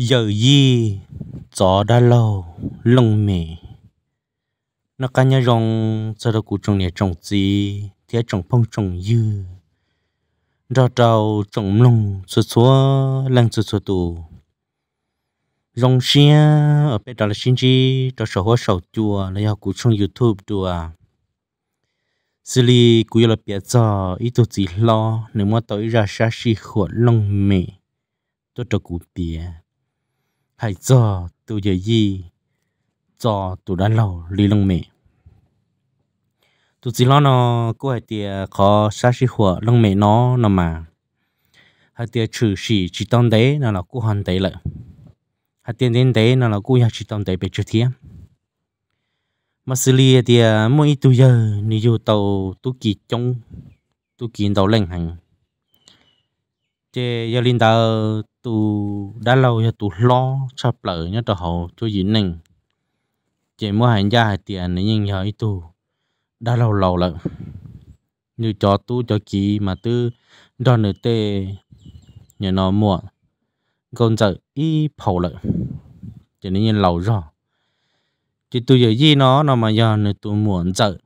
giờ gì cho đã lâu lông mì nó cả nhà rong cho đâu cụ trồng nhà trồng gì thì trồng phong trồng dư ra trâu trồng lông xuất xuất lăng xuất xuất tù rong xia ở bên đó là xin chi đó sổ hoa sổ chùa là nhà cụ trồng youtube chùa xử lý cụ là biết giờ ít tổ gì lo nếu mà tới ra xa xì khổ lông mì tôi cho cụ biết hay cho tôi giờ gì cho tôi đã lâu lì lông mẹ tôi chỉ lo nó cô hay tiề khó xa xí hùa lông mẹ nó nó mà hay tiề trừ xì chỉ tông đấy nó là cô hoàn đấy lại hay tiền đến đấy nó là cô nhà chỉ tông đấy bị trừ thiệt mà xử lý thì mỗi tôi giờ dù tàu tôi kỳ trong tôi kỳ tàu lên hàng chế giờ linh ta tu đã lâu giờ tu lo sắp lỡ nhớ tờ hậu cho dính nình chế mua hành gia hàng tiền này nhưng giờ tu đã lâu lâu lợ như cho tu cho kỳ mà tư đo nửa tê nhớ nó mua còn giờ y phẩu lợ chế nên lâu rồi chế tu giờ gì nó nó mà giờ nửa tu muộn giờ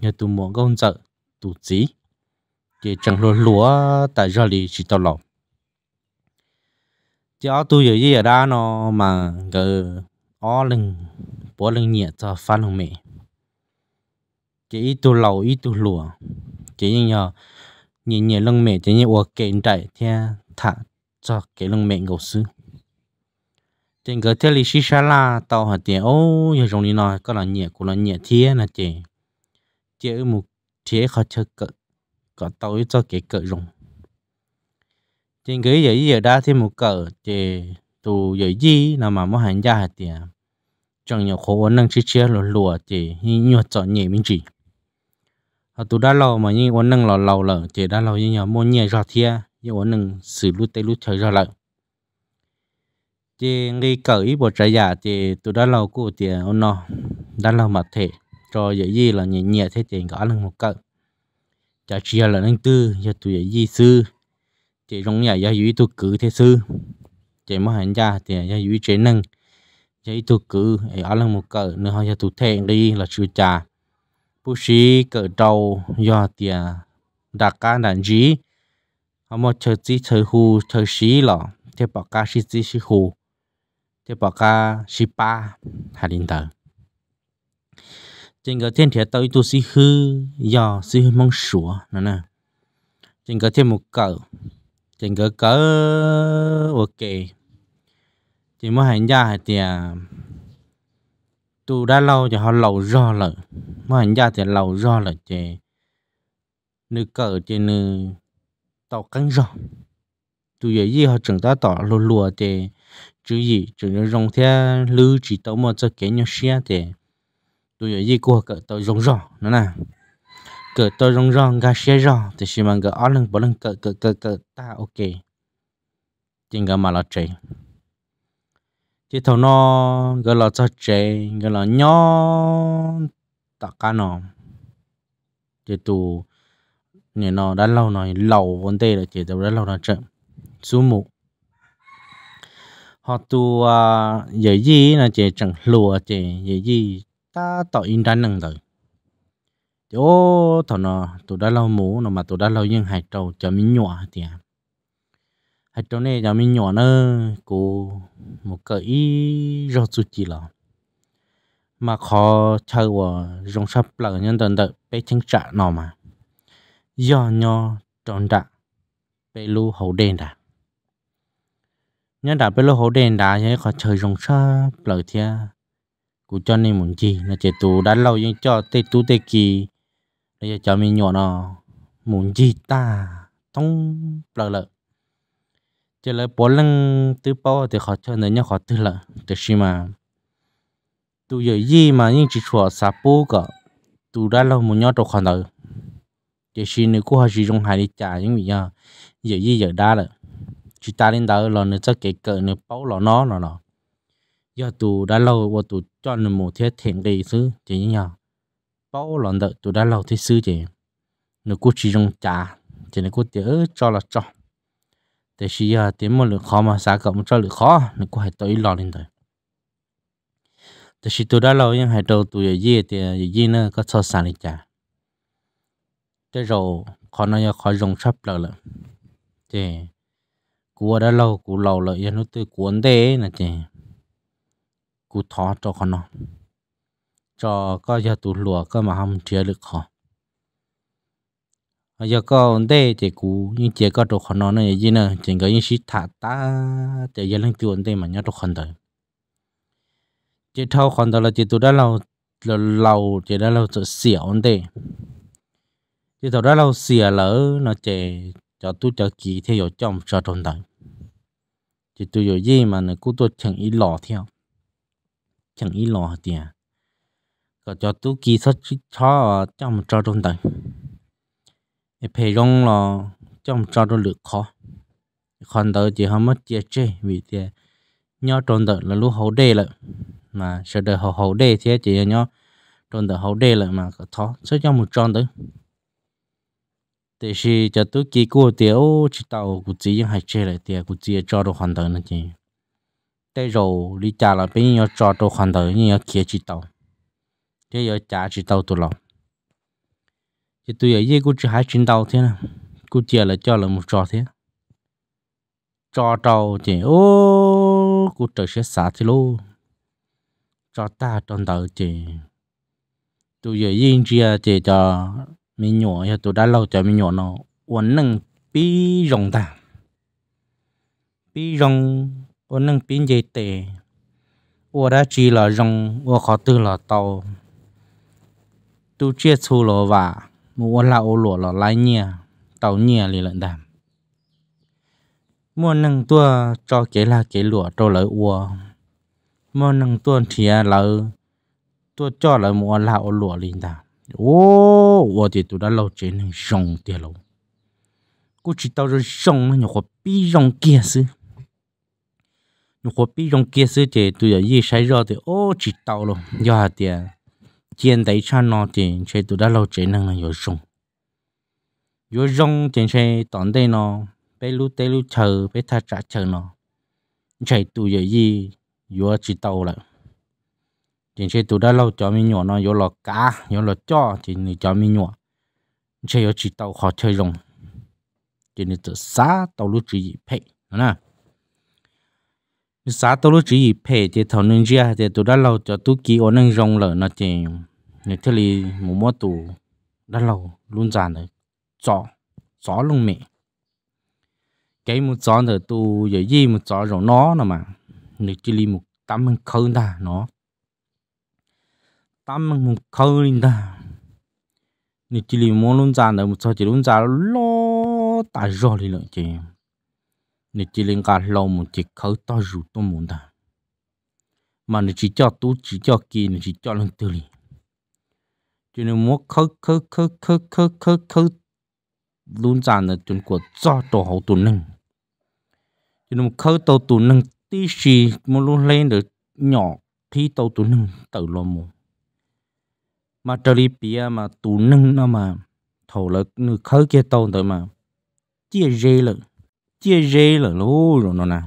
giờ tu muộn công giờ tu gì chỉ chẳng lúa lúa tại giờ thì chỉ tao lộc, chỉ ở tôi giờ gì ở đó nó mà cái ó lưng bó lưng nhẹ cho phan lưng mẹ chỉ ít tôi lầu ít tôi lúa chỉ như nhờ nhìn nhẹ lưng mẹ chỉ như ở kiện chạy theo thả cho cái lưng mẹ ngầu sư trên cái thế lịch sử xa la tàu hạt tiền ô giờ trong đi nói có là nhẹ của là nhẹ thiên là chị chị một thế khó chơi có tôi cho cái cỡ rồng trên cái giấy giờ đa thêm một cỡ thì tù giấy gì là mà mua hành ra hạt tiền chẳng nhiều khổ năng chi chia lùa lùa thì như nhiều chọn nhẹ mình chỉ họ tù đã lâu mà như uốn năng lò lâu lợ thì đã lâu như nhỏ mua nhẹ ra thia như uốn năng xử lút tây lút chơi ra lợ thì ngay cỡ ý bộ trái giả dạ thì tù đã lâu cụ thì ông nó đã lâu mặt thể cho giấy gì là nhẹ nhẹ thế thì có năng một cỡ chả chia là năng tư cho tuổi di sư chỉ trong nhà gia duy tu cử thế sư chỉ mà hành gia thì gia duy chế năng gia tôi cử ấy ở lần một cỡ nữa họ cho tụi thẹn đi là chưa trà bố sĩ cỡ đầu do tiền đặc ca đàn gì họ một chơi gì chơi hù chơi sĩ lọ thế bỏ ca sĩ gì sĩ hù thế bỏ ca sĩ ba hà đình tờ chính cái thiên thiệt tới tu sĩ hư giờ sĩ hư mong sủa nè nè chính cái thiên một cỡ chính cái cỡ ok chỉ mới hành gia hay thì tu đã lâu thì họ lâu do rồi mới hành gia thì lâu do rồi chị nữ cỡ chị nữ tạo cắn rõ tu vậy gì họ chẳng ta tỏ lùa lùa thì chữ gì chữ nó rong theo lưu chỉ tàu mà cho cái nhau xe thì tôi giờ gì của cỡ tôi rong rong nữa nè cỡ tôi rong rong ga xe rong thì xí mang cỡ ở lần bỏ lần cỡ cỡ cỡ cỡ ta ok chính cái mà là chạy chỉ thầu nó gọi là cho chạy gọi là nhỏ tạ cá nó chỉ tụ nhà nó đã lâu rồi lâu vấn đề là chỉ tụ đã lâu rồi chậm số một họ tu à, giờ gì là chỉ chẳng lùa chỉ giờ gì ta tỏ in ra nâng đời chỗ thọ nó tụi đã lâu mũ nó mà tụi đã lâu nhưng hạt trâu cho mình nhỏ thì à. hạt trâu này cho mình nhỏ nó cô một cái ý rồi chút chỉ là mà khó chơi và dùng sắp là nhân tận tận bé chân trả nó mà do nho tròn trả bé lu hậu đen đã nhân đã bé lu hậu đen đã vậy khó chơi dùng sắp thì à cú cho nên muốn chi là chế tu đã lâu nhưng cho tê tú tê kỳ bây giờ cho mình nhỏ nó muốn chi ta tông lợ lợ chế lợ bỏ lưng từ bao thì khó cho nên nhớ khó từ lợ để xí mà tu giờ gì mà nhưng chỉ chùa sa bố cả tu đã lâu muốn nhớ đồ khó đời chế xí nữa cũng hay chỉ trong hai đi trả những vị nhá giờ gì giờ đã rồi chỉ ta đến đó là nó chắc cái cỡ nó bao là nó nó nó giờ tu đã lâu và tu cho nên một thiết thiện đi xứ chỉ nhau bao lần đợi tôi đã lâu thế xứ chị nó cũng chỉ trong trà chỉ nó cũng tiễn cho là cho thế xí à, tiễn một lượng khó mà xã cộng cho lượng khó nó cũng phải tới lo lên rồi thế xí tôi đã lâu nhưng hai đầu tụi gì thì gì nữa có so sánh lên trà thế rồi khó nó giờ khó dùng sắp rồi là chị cua đã lâu cua lâu lợi nó từ cuốn đấy, nè chị cú thọ cho con nó cho có giờ tụ lùa cơ mà không chia được khó giờ có đây thì cú nhưng chỉ có đồ con nó này gì nè chỉ có những sĩ thả ta để giờ lên tiêu đây mà nhớ đồ con đời chỉ thâu con đời là chỉ tụ đã lâu lâu chỉ đã lâu tự xỉu đây chỉ đã lâu xỉu lỡ nó chỉ cho tôi cho kỳ theo dõi trong cho trong đời chỉ tôi dõi gì mà nó cũng tôi chẳng ý lò theo chẳng ít lo tiền có cho tú kỳ sát chó trong cho trong tầng phải rong là trong cho nó lược khó còn tới chỉ không mất chia chê vì thế nhớ trong tầng là lúc hậu đề lại mà sợ đời hậu hậu đề thế chỉ nhớ trong tầng hậu đề lại mà có thó sẽ cho một tròn thế thì chỉ cho tú kỳ của tiểu chỉ tàu của chỉ hay chê lại thì của chỉ cho đồ hoàn tầng là chỉ đây rồi đi trả là bên nhau cho đồ khoản đời như nhau kia chỉ tàu thế giờ trả chỉ tàu tụi lòng thì tôi ấy cũng chỉ hai chuyến tàu thế nào cũng chỉ là cho là một trò thế trò trâu thì ô cũng trời sẽ xả thì luôn cho ta tròn tàu thì tôi giờ yên chia thì cho mình nhỏ cho tôi đã lâu cho mình nhỏ nó uốn nâng bi rồng ta bi rồng ô nâng pin dây tệ ô đã chỉ là rong ô khó tư là tàu tu chia chu lò và mua là ô lụa là lái nhia tàu nhia lì lợn đàm mua nâng tua cho kế là kế lụa trâu lợi ô mua nâng tua thì là tua cho là mua là ô lụa lì đàm ô ô thì tôi đã lâu trên rong tiền lâu cô chỉ tao rồi rong nó nhỏ khó bi rong kia xứ 我比用介绍的都要一晒热的哦，知道了，要下的，见得差那点，这都在老这能了有用，有用点些当地呢，被路带路车，被他砸车呢，这都要一要知道了，点些都在老叫米鸟呢，有老 cá，有老叫，这你叫米鸟，这要知道好车用，这你这啥道路注意配，呢。啥都是只配这头能家这都在老叫都给我能用了那这，你这里某某都在老弄咋的，早早弄没，cái một gió nữa tu giờ gì một gió rồi nó nè mà nếu chỉ li một tấm mình khơi ta nó tấm mình một khơi lên ta nếu chỉ li muốn luôn già nữa một sao chỉ luôn già lo ta rồi thì lợi chị 你只能讲老母只口到肉都冇的，嘛你只叫都只叫给你只叫人得哩，就你莫口口口口口口口，luôn 站的中国早都好多人，就你口到多人，第时莫 luôn lên được nhỏ khi tàu tụ nâng tàu lo mù mà trở đi bia mà tụ nâng nó mà thầu là nửa khơi kia tàu tới mà chia rê lợn chia rê là lô rồi nó nè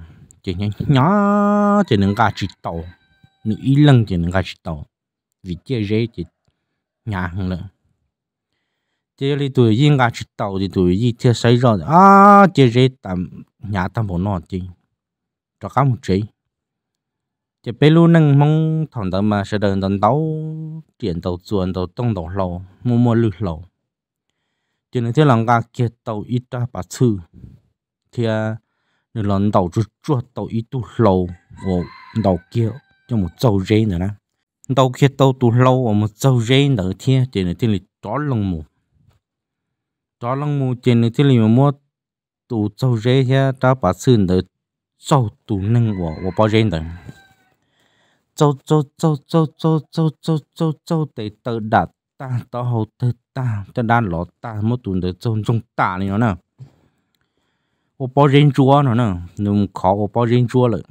chỉ nhá nhỏ chỉ nâng cả chỉ tàu nửa ít lần chỉ nâng cả chỉ tàu vì chia rê chỉ nhà hơn nữa chỉ là tuổi yên cả chỉ tàu thì tuổi gì chưa xảy ra à chia rê tạm nhà tạm bộ nó chỉ cho cá một chỉ chỉ bé luôn nâng mong thằng đó mà sẽ đợi đón tàu chuyển tàu chuồn tàu trong tàu lầu mua mua lư lầu chỉ là thế là cả kia tàu ít ra bà sư kia nửa lần đầu chú chút đầu ít tu lâu ồ đầu kia cho một dầu dây nữa nè đầu kia đầu tu lâu ồ một dầu dây nữa thì trên này thiên lịch chó lông mù chó lông mù trên này thiên lịch mà mua tu dầu dây thế ta bà sư nữa dầu tu nâng ồ ồ bao dây nữa dầu dầu dầu dầu dầu dầu dầu dầu dầu để tự đặt ta tao hầu tự ta cho đan lọ ta một tuần để trông trông ta này nó nào 我包人捉呢呢，侬考我包人捉了，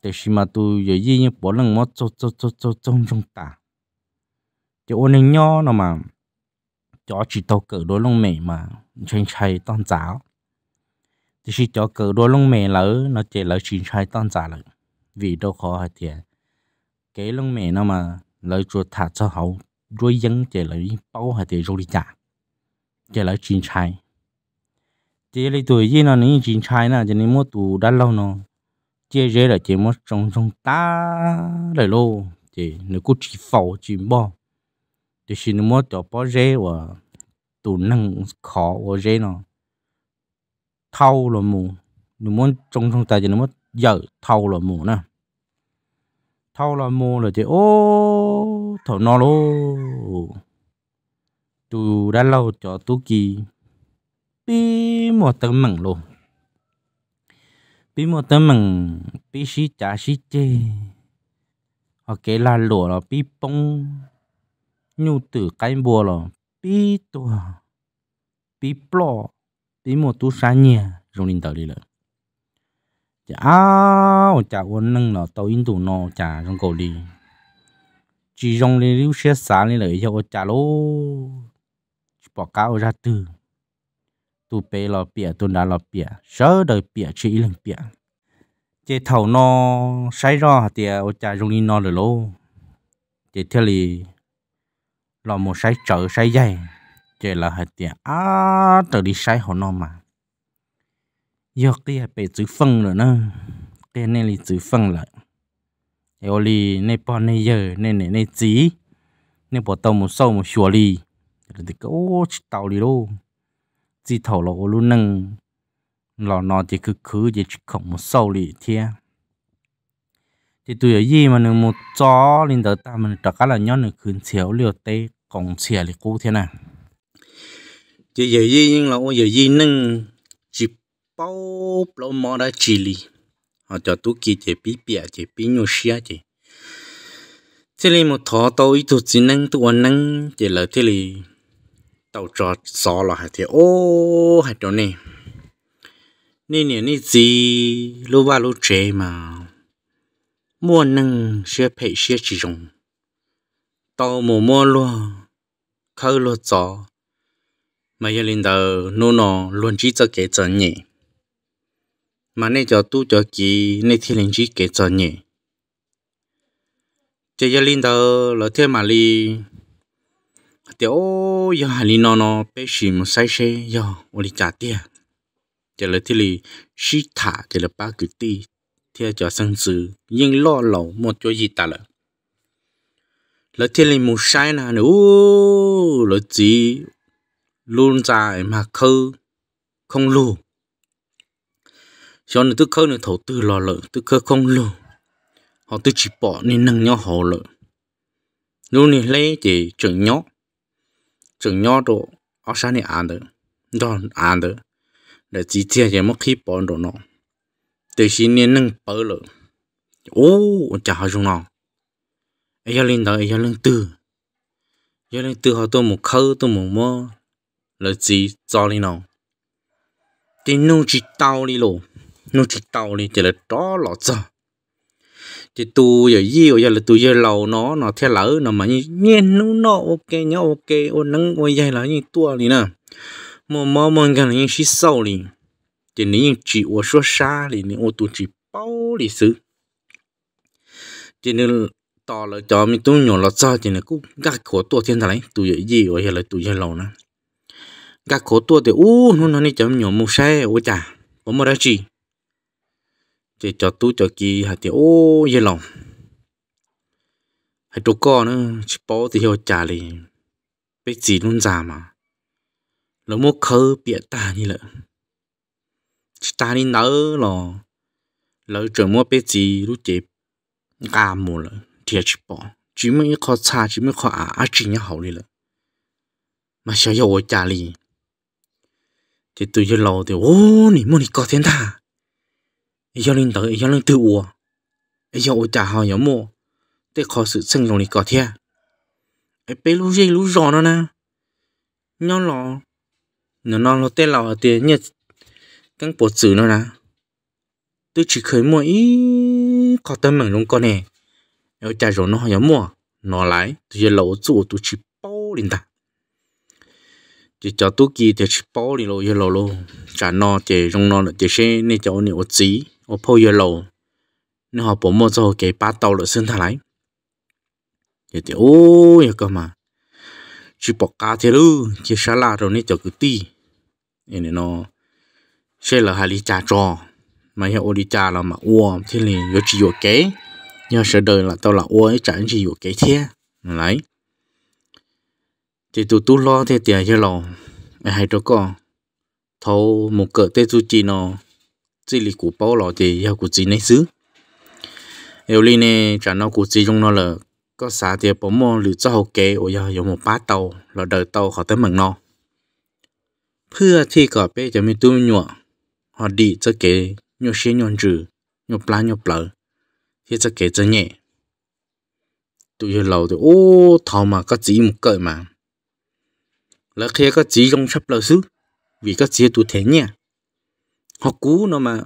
但是嘛都有一年不能么走走走走种种打，就我那鸟了嘛，就只到狗多弄美嘛，全拆当早，但是叫狗多弄美了，那这了全拆当早了，vì đâu khó hay thiệt, cái lông mẹ nó mà lấy chuột thả cho hậu, rồi dân chạy lấy bao hay thiệt rồi đi trả, chạy lấy chín trái chế lấy tuổi gì nó nín chín chai nè cho nên mua tù đã lâu nó chế chế là chế mua trong trong ta lại lô chế nếu cứ chỉ phẩu chỉ bò thì xin mua cho bò chế và tù năng khó và chế nó thâu là mù nếu muốn trong trong ta thì nó mất giờ thâu là mù nè thâu là mù là chế ô thầu nó lô tù đã lâu cho tú kỳ bị một tấm mừng luôn bị một tấm mừng bị xí chả xí chê họ kể là lụa là bị bông nhu tử cái bùa là bị tua bị bọ bị một tú sáng nhà rồi linh tới đi rồi chả áo chả uốn nâng là tàu in tù nó chả trong cổ đi chỉ rong lên lưu xe sáng lên lấy cho chả lô bỏ cá ra từ tu bê lò bịa tu đá lò bịa sớ đời bịa chỉ lên bịa chế thầu nó sai rõ thì ở cha dùng in nó rồi lô chế theo lì lò một sai trở sai dây chế là hạt tiền à từ đi sai họ nó mà giờ kia bị chữ phân rồi nè, cái này là chữ phân lại ở lì này bọn này giờ này này này chỉ này bỏ tàu một sâu một xùa lì thì cái ô tàu lì luôn chỉ thầu lộ luôn nâng lò nó chỉ cứ cứ chỉ không một sâu lì thia thì tụi ở gì mà nâng một chó lên tới ta mình tất cả là nhón nâng khuyến chiếu liều tê còn chìa lì cú thế nào chỉ giờ gì nhưng là ôi giờ gì nâng chỉ bao bao mò đã chỉ lì họ cho tú kỳ chỉ bí bịa chỉ bí nhu xia chỉ thế này một thọ tôi tụt chỉ nâng tụi nâng chỉ là thế này tàu trò xó là hạt thì ô hạt đó nè nè nè nè gì lô ba lô chế mà mua nâng xe phải xe chỉ dùng tàu mù mua luôn khâu lô gió mà giờ lên đầu nô nọ luôn chỉ cho kể cho nhỉ mà nè cho tu cho kì nè thì lên chỉ cái cho nhỉ chỉ giờ lên đầu là thêm mà li tiểu giờ hà li nó nó bé xì một sai xe yo, ô cha trả tiền chỉ là thì li xí thả chỉ là ba cái ti theo cho sân sự nhưng lo lẩu một cho gì ta lợ là thì li một sai nà nữa là gì luôn dài mà khư không lù cho nên tức khơ nên thầu tư lo lợ tức khơ không lù họ tư chỉ bỏ nên nâng nhau họ lợ luôn này lấy chỉ chuẩn nhóc chừng nhỏ đó ở sáng này ăn được đó ăn được để chỉ chia cho mất khi bỏ đồ nó từ khi nên nâng bỡ lợ ô chả hao chúng nó ai giờ lên đó ai giờ lên từ giờ lên từ họ tôi một khâu tôi một mơ là chỉ cho lên nó thì nô chỉ tao đi rồi, nô chỉ tao đi chỉ là đó lọ cho chỉ tu giờ yêu giờ là tu giờ lầu nó nó theo lỡ nó mà như nhiên nó nó ok nhá ok ô nắng ô dây là như tua đi nè mà mà mà cái này như xí sâu đi thì nếu như chỉ ô số xa thì nếu ô tu chỉ bao đi xứ thì nếu tỏ là cho mình tu nhỏ là sao thì nó cũng gắt khổ tua thiên thằng ấy tu giờ gì ô giờ là tu giờ lầu nè gắt khổ tua thì ô, nó nó đi chấm nhỏ mua xe ô chà có một đó chỉ chỉ cho tú cho kỳ hạt thì ô dễ lòng hạt đồ co nữa chỉ bỏ thì hiểu trả lì bị gì luôn già mà nó mua khơ bịa ta như lợ chỉ ta đi nỡ lò lỡ trường mua biết gì lúc chế gà mù lợ thiệt chỉ bỏ chỉ mới khó xa chỉ mới khó à á chỉ nhá hậu đi lợ mà sao hiểu trả lì thì tôi yêu lâu thì ô nỉ mua nỉ có tiền ta yêu linh tới yêu linh tự ủa yêu ôi trả họ nhóm mộ để khó sự sinh lòng đi có thia ai bé lú gì lú rõ nó nè nhon lò nó nó nó tên lò ở tiền nhật căng bột xử nó nè tôi chỉ khởi mua ý có tâm mình trong con này yêu trả rồi nó họ nhóm mộ nó lại tôi giờ lẩu chủ tôi chỉ bao linh ta chỉ cho tôi kỳ thì chỉ bao linh lô giờ lẩu lô trả nó chỉ trong nó là chỉ xe nên cháu nhiều chí 我铺月路，你好薄膜做给把刀了生下来，也得哦要干嘛？chỉ bỏ cá thế luôn chỉ xả la rồi nên cho cứ ti nên nó sẽ là hai lý trà trò mà hiện ô lý trà là mà uo thế này yo chỉ yo kế nhưng sẽ đời là tao là uo ấy chẳng chỉ yo kế thế lấy thì tụi tu lo thế tiền chứ lo ai cho con thâu một cỡ tê tu chi nó chỉ lì cụ bảo lọ thì yêu cụ chỉ nấy xứ yêu lì nè trả nó cụ chỉ trong nó là có xả thì bỏ mò lử cho hậu kế ôi giờ một bát tàu là đợi tàu họ tới mừng nó เพื่อที่ก่อเป้จะมีตู้หยวหอดีจะเก๋หยวเชียหยวจือหยวปลาหยวเปล่าที่จะเก๋จะเนี่ยตู้เยเหล่าตัวโอ้ทอมาก็จีมุกเกิดมาแล้วเคก็จีจงชับเราซื้อวีก็จีตัวเทเนี่ย họ cú nó mà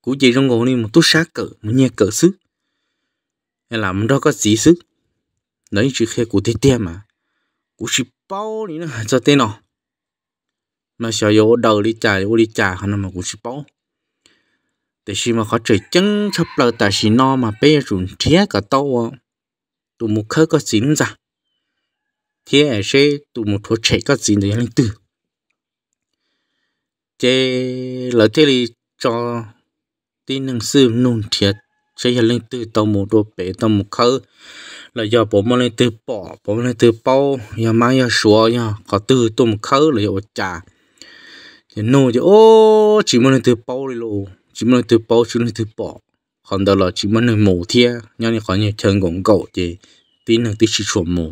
cú chỉ trong ngộ này một tôi sát cỡ một nhẹ cỡ sức hay là mình đó có gì sức nói chỉ khi cú tiết tiêm mà cú chỉ bao này nó cho tên nó mà sợ vô đầu đi trà vô đi trà hắn mà cú chỉ bao thì khi mà khó trời chân sắp lờ tại vì nó mà bé rùn thía cả tàu tụ một khơi có dính ra thía sẽ tụi một thuốc chạy có dính để lên từ chế lợi thế đi cho tin năng sư nôn thiệt chế hiện lên từ tàu một đồ bể tàu một khâu là do bố mà lên từ bỏ bố mà lên từ bao nhà má nhà sủa nhà có từ tàu một khâu là do trả thì nô thì ô chỉ mà lên từ bao rồi, lô chỉ mà lên từ bao chỉ lên từ bỏ còn đó là chỉ mà lên mổ thia nhà này có nhiều chân gồng cậu thì tin năng tí chỉ chuẩn mổ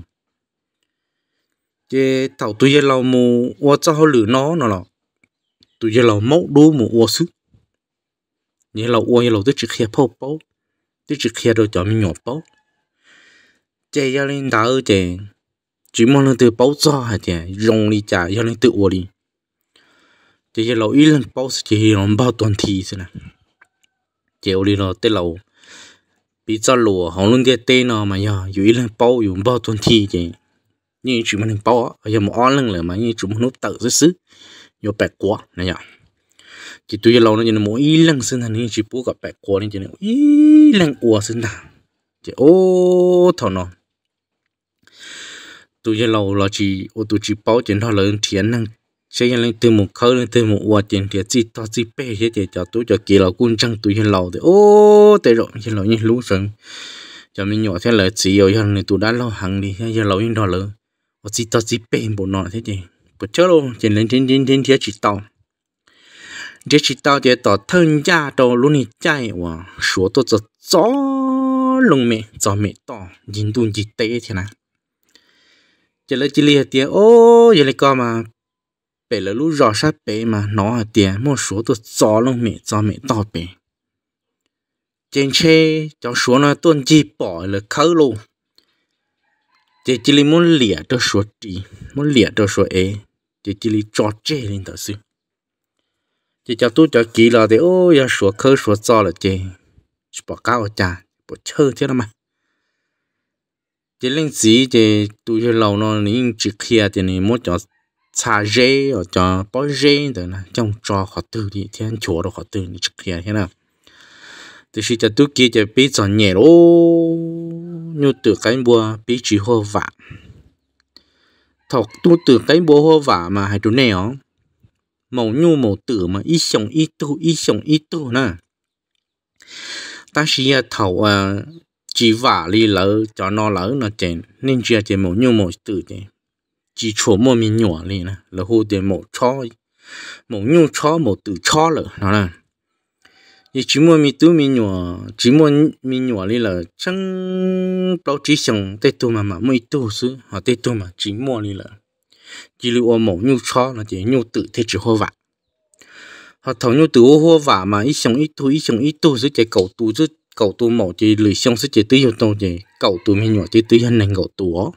chế tàu tôi lâu mù ô cho họ lử nó nó là tụi giờ lầu mẫu đu một ô sức nhớ lầu ô nhớ lầu tôi chỉ khía phô bố tôi chỉ khía đồ cho mình nhỏ bố chạy ra lên đá ở chỉ mong lên từ bố cho hả chạy rong đi chạy ra lên từ ô đi chạy giờ lầu ít lên bố chạy lầu bao toàn thì thế này chạy đi rồi tới lầu bị cho lùa họ luôn cái tên nó mà giờ dù ít lên bố dù bao toàn thì chạy nhưng chỉ mong lên bố ở giờ mà ăn lên mà nhưng chỉ mong nó tự rất yo bẹt quá này nhở chỉ tuy lâu nó chỉ là mỗi ít lần sinh thành chỉ bố gặp bẹt quá nên chỉ là ít lần ua sinh thành chỉ ô thọ nó tôi giờ lâu là chỉ ô tôi chỉ bảo chuyện đó là thiện năng sẽ lên từ một khơi lên từ một quả tiền thì chỉ to chỉ bê thế cho tôi cho kia là quân trăng tôi hiện lầu thì ô tệ rồi hiện lầu như lũ sừng cho mình nhỏ thế là chỉ ở hiện này tôi đã lo hàng đi giờ lâu yên đó là chỉ to chỉ bê bộ nọ thế chứ. 不着咯，今天天天天天去到，这去到这到 thân 家到路里在哇，说到这早龙没早没到，印度几呆天呐，这了这里的哦，这里干嘛？北了路绕山北嘛，哪点莫说到早龙没早没到北。trên xe cháu số nó tuần chi bỏ là khâu luôn chỉ chỉ muốn lìa cho số trì muốn lìa cho số ấy chỉ chỉ lý cho chê lên thật sự chỉ cho tôi cho kỹ là thì ôi ya à, sủa khơi sủa cho là chê bỏ cao chả bỏ chơi thế đó mà chỉ lên gì thì tôi cho lâu nó nín chỉ kia thì nín muốn cho xà rê ở cho bó nè trong trò họ tư thì thế anh chúa chỉ kia thế nào thì khi cho tôi kia thì biết cho nhẹ lô cái bùa biết chỉ hoa vạn thọc tu từ cái bố hô vả mà hai chú này ó mẫu nhu mẫu tử mà ít sống ít tu ít sống ít tu nè ta chỉ là thọc à chỉ vả li lỡ cho nó lỡ nó chèn nên chỉ chỉ mẫu nhu mẫu tử chèn chỉ chỗ mua mình nhỏ li nè là hồ tiền mẫu chó mẫu nhu chó mẫu tử chó lỡ nó nè thì chỉ mua mi tú mi nhỏ chỉ mua mi nhỏ đi là chẳng báo chỉ xong tết tu mà mà mới tu xứ họ tết tu mà chỉ mua đi là chỉ lưu ô mổ nhu cho là chỉ nhu tự thế chỉ hoa vạ họ thầu nhu tự hoa vạ mà ít xong ít tu ít xong ít tu xứ chỉ cầu tu chứ cầu tu mổ chỉ lười xong xứ chỉ tứ yêu tu chỉ cầu tu mi nhỏ chỉ tứ hình này cầu tu ó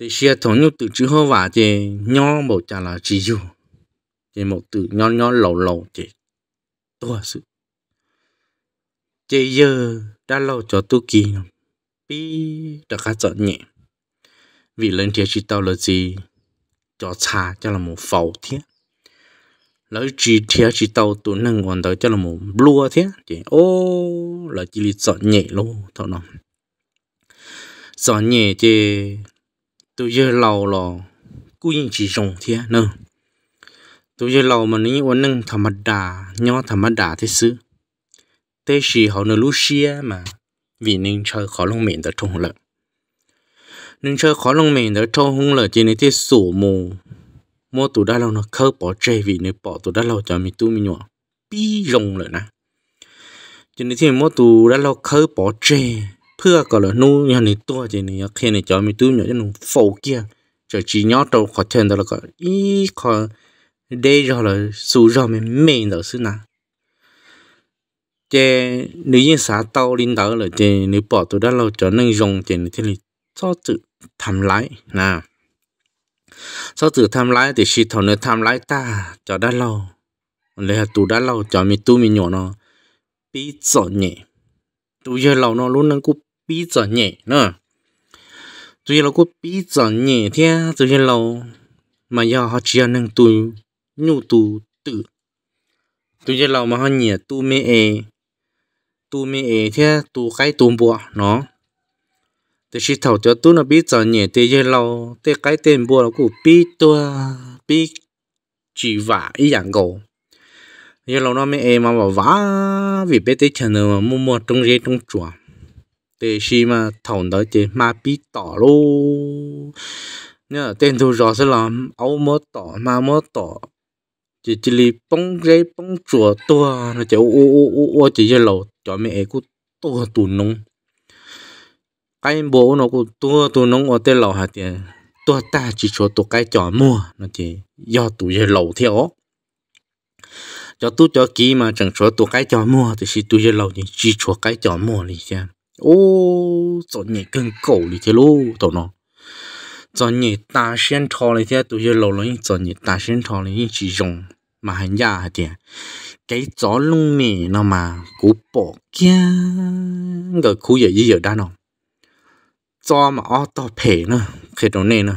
thì xe thầu nhu tự chỉ hoa vạ chỉ nhau mổ chả là chỉ yêu chỉ một tự nhau nhau lầu lầu chỉ tôi sự chị giờ đã lâu cho tôi kỳ nè bi đã khá chọn nhẹ vì lần thiệt chỉ tao là gì cho cha cho là một phẩu thế lỡ chỉ thiệt chỉ tao tụ năng còn tới cho là một lúa thế chị ô là chỉ chọn nhẹ luôn thôi nó chọn nhẹ chị tôi giờ lâu rồi cũng chỉ dùng thế nữa ตัวเยเรามันนี่วันนึงธรรมดาย่อธรรมดาที่ซื้อเตชีเขาเนลูเชียมา vì nên chơi khó lòng mềm tới trong lợn nên chơi khó lòng mềm tới trong hung lợn chỉ nên tiếp sổ mù mua tủ đa lâu nó khơi bỏ chơi vì nếu bỏ tủ đa lâu cho mình tu mình nhỏ bi rồng lợn nè chỉ nên thêm mua tủ đa lâu khơi bỏ à chơi để rồi là số rồi mình mệt rồi xí na chế nếu như xã tàu lên đó là chế nếu bỏ tụi đó lâu cho nên rồng chế thì thì cho tự tham lái nè cho tự tham lái thì 系 thống nó tham lái ta cho đã lâu lấy tụi đã lâu cho mình tu mình nhỏ nó bí trở nhẹ tụi giờ lâu nó luôn nó cũng bí trở nhẹ nữa tụi giờ lâu cũng bí trở nhẹ thế tụi giờ lâu mà giờ họ chỉ là nâng tụi nhu tu tự tu chơi lâu mà hơn nhỉ tu mê e tu mê e thế tu cái tu bộ nó thì chỉ thầu cho tu nó biết giờ nhỉ thì chơi lâu thì cái tên bộ nó cũng biết tua biết chỉ vả ý dạng cầu giờ lâu nó mê e mà bảo vả vì biết tới chân mà mua mua trong dây trong chùa thì khi mà thầu đó thì mà biết tỏ luôn nhớ tên thu rõ sẽ làm ấu mốt tỏ mà mốt tỏ chỉ chỉ li bông dây bông chùa to, nó chỉ u u u u chỉ chỉ lầu, cho mẹ cô to tù nông cái bộ nó cô to tù nông ở tên lầu hạt tiền to ta chỉ cho tụ cái chọn mua nó chỉ do tụ chỉ lầu theo cho tu cho kỹ mà chẳng cho tụ cái chọn mua thì chỉ tụ giờ lẩu chỉ cho cái chọn mua đi xem ô cho nhẹ cưng cổ đi thế lô tụi nó cho nhẹ ta sen thò đi thế tụ giờ lẩu nó cho nhẹ ta sen thò đi chỉ dùng mà hành giả hả thì cái gió lung nè nó mà cú bỏ kia ngờ khu giờ gì giờ đa nó gió mà o to phe nữa khi đó nè nữa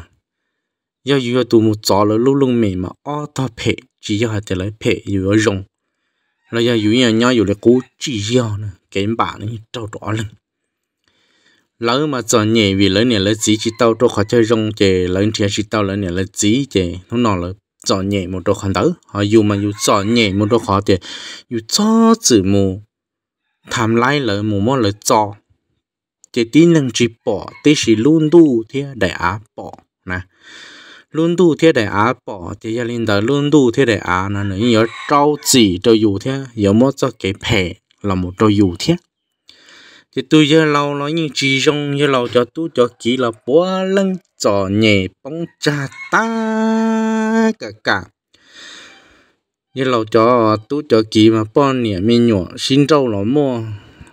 giờ giờ tụi mu gió là lung lung mì mà o to phe chỉ giờ thì lấy phe giờ rồng rồi giờ dù nhà nhau dù lấy cú chỉ giờ nữa cái bạn này trâu rõ lên lỡ mà giờ nhẹ vì lỡ nè lỡ chỉ chỉ tao trâu khỏi chơi rồng chè lỡ thì chỉ tao lỡ nè lỡ chỉ chè nó nọ lỡ cho nhẹ một đôi khoản đó họ dùng mà dù cho nhẹ một đôi khó thì dù cho chữ mù tham lai lợi mù mò lợi cho thì tin rằng chỉ bỏ thì chỉ luôn đủ thì để á bỏ nè luôn đủ thế để á bỏ thì gia đình đó luôn đủ thế để á là nếu nhớ trâu chỉ đôi dù thế nhớ mất cho cái phe là một đôi dù thế thì tôi giờ lâu nói như chỉ trong giờ lâu cho tôi cho chỉ là bó lưng trò nhẹ bóng cha ta cả cả giờ lâu cho tôi cho chỉ mà bó nhẹ mình nhỏ xin trâu nó mua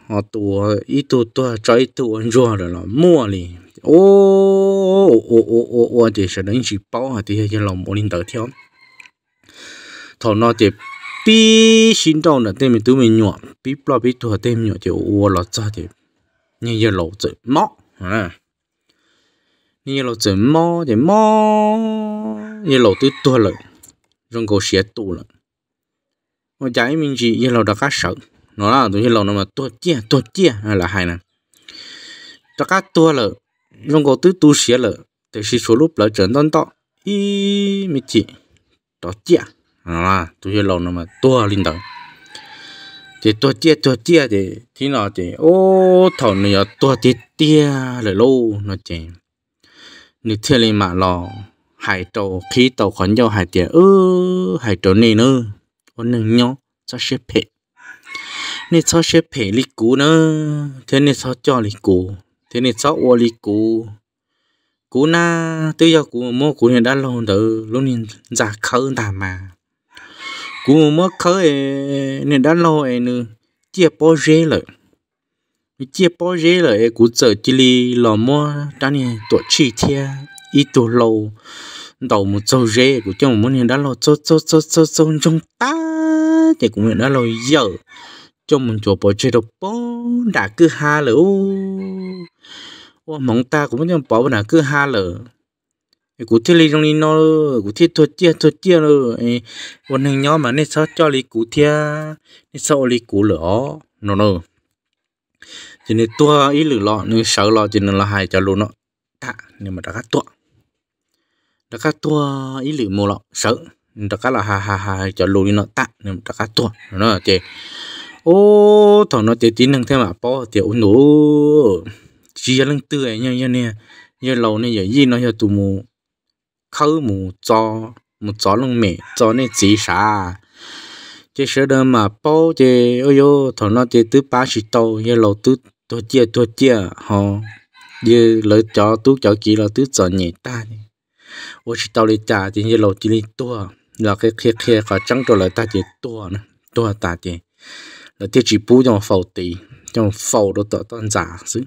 họ tù ít tù tù cho ít tù ăn rồi là mua đi ô ô ô ô ô thì sẽ đánh chỉ bao hả thì giờ lòng muốn lên tới theo thọ nó thì bị sinh đâu là tên mình tụi mình nhỏ bị lo bị thua tên nhỏ chịu ua là cha thì như giờ lộ chữ mỏ à như lộ chữ mỏ thì mỏ như lộ tụi thua rồi rong cổ xé tụ rồi mà trái mình chỉ như lộ đã cá sợ nó là tụi như lộ nó mà tua chia tua chia là hai nè đã cá tua rồi rong cổ tụi tu xé rồi thì số lúc lại trận đón to ý mình chỉ đó chia à tôi hiểu lâu nữa mà tua linh đầu thì tua chia tua chia thì thì nó thì ô thầu này tua tia tia rồi lâu nó chỉ như thế này mà lò hai tàu khí tàu khoản cho hai tiền ơ hai tàu này nữa con nâng nhau cho xếp phe, nên cho xếp phe lý cú nữa thế nên cho cho lý cú thế nên cho ô lý cú cú na tôi giờ cú mua cú này đã lâu rồi lúc này giả khơi đà mà cũng mất khớ nên đã lo em nữa chia bỏ rễ rồi chia bỏ rễ rồi cũng giờ chỉ li lò mua đã nè tổ chi thia ít tổ lâu đầu một chỗ rễ của trong một nên đã lo chỗ chỗ chỗ chỗ chỗ trong ta thì cũng đã lo giờ trong mình chỗ bỏ chơi đâu bỏ đã cứ ha lỡ ô mong ta cũng muốn vẫn bỏ đã cứ ha lỡ cụ thiết lý trong đi nó cụ thiết thuật chia thuật chia rồi quần hình nhỏ mà nên sao cho lý cụ thia, nên sao lý cụ lửa nó nó cho nên tua ý lửa lọ nên sợ lọ cho nên là hai cho luôn nó tạ nhưng mà đã cắt tua đã cắt tua ý lửa mù lọ sợ đã cắt là hà hà hà cho luôn nó tạ nhưng mà đã cắt tua nó chê ô thằng nó chê tí năng thêm mà po thì ổn đủ chia lưng tươi nhau nhau nè giờ lâu nên giờ gì nó cho tụi mù khâu mù cho mù cho lông mẹ cho nên chỉ sa chỉ sợ đơn mà bao chỉ ôi yo thằng nó chỉ tứ ba chỉ tàu như lầu tứ tôi chia tôi chia họ như lỡ cho tú cho kỹ là tứ cho nhẹ ta đi ôi chỉ tàu đi trả thì như lầu chỉ đi tua là cái kia kia có trắng rồi là ta chỉ tua nữa tua ta chỉ là tiêu chỉ bù trong phẩu tí trong phẩu đó tỏ tận giả xứ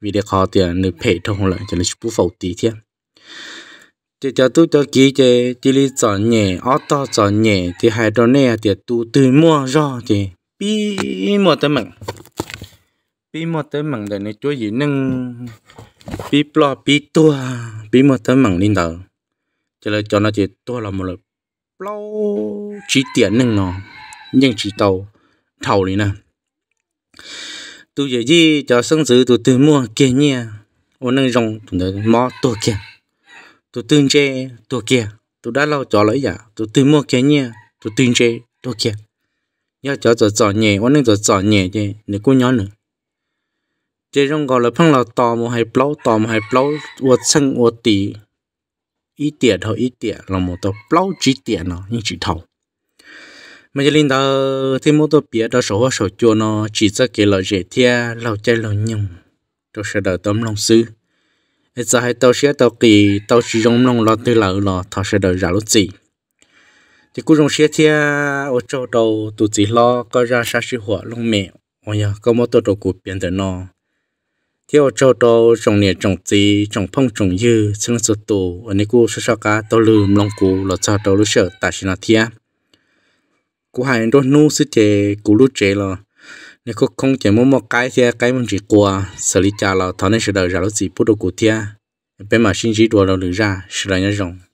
vì để khó tiền nửa phe thông lại cho nên bù phẩu tí thêm chỉ cho tôi cho kỹ chỉ chỉ li chọn nhẹ ở to chọn nhẹ thì hai đứa này thì tu từ mua ra thì bi mua tới mình bi mua tới mình để này chúa gì nâng bi plo bi tua bi mua tới mình lên đầu chỉ là cho nó chỉ tua là một lần plo chỉ tiền nâng nó nhưng chỉ tàu thầu này nè tôi giờ gì cho sân sự tôi từ mua kia nha ôn nâng rong tôi mò tôi kia tôi tương chế tôi kia tôi đã lâu cho lấy giả tôi tự mua kia nhé tôi tương chế tôi kia nhớ cho cho cho nhẹ ông nên cho cho nhẹ chứ nếu cô nhớ nữa chế trong gọi là phong là tò một hai bao tò một hai bao, uất sưng uất tì ít tiền thôi ít tiền là một tờ bao chỉ tiền nó như chỉ thầu mà giờ linh đạo, thì một tờ bia đó sổ sổ chua nó chỉ cho cái lời dễ thia lâu chơi lâu nhung tôi sẽ đợi tấm lòng sư giờ hai tàu xe tàu kỳ tàu chỉ rong long lo tư lâu lo thọ sẽ đợi ra lúc gì thì cũng rong xe thia ở chỗ đầu tụ chỉ lo có ra sa sư hỏa long mẹ ôi ya có một tàu đầu cụ biến tới nó thì ở chỗ đầu trồng nè trồng gì trồng phong trồng dư xương sụt tù ở nơi cô sơ sơ cá tàu lườm long cụ lo cho đầu lúc sợ tại sinh thia cú hai đôi nu sư chế cú lúc chế lo nếu có không chỉ muốn một cái thì cái mình chỉ qua xử lý trả là thằng này sẽ đợi ra lúc gì bắt đầu cụ thia bên mà xin chỉ đùa nó được ra sẽ là nhớ rộng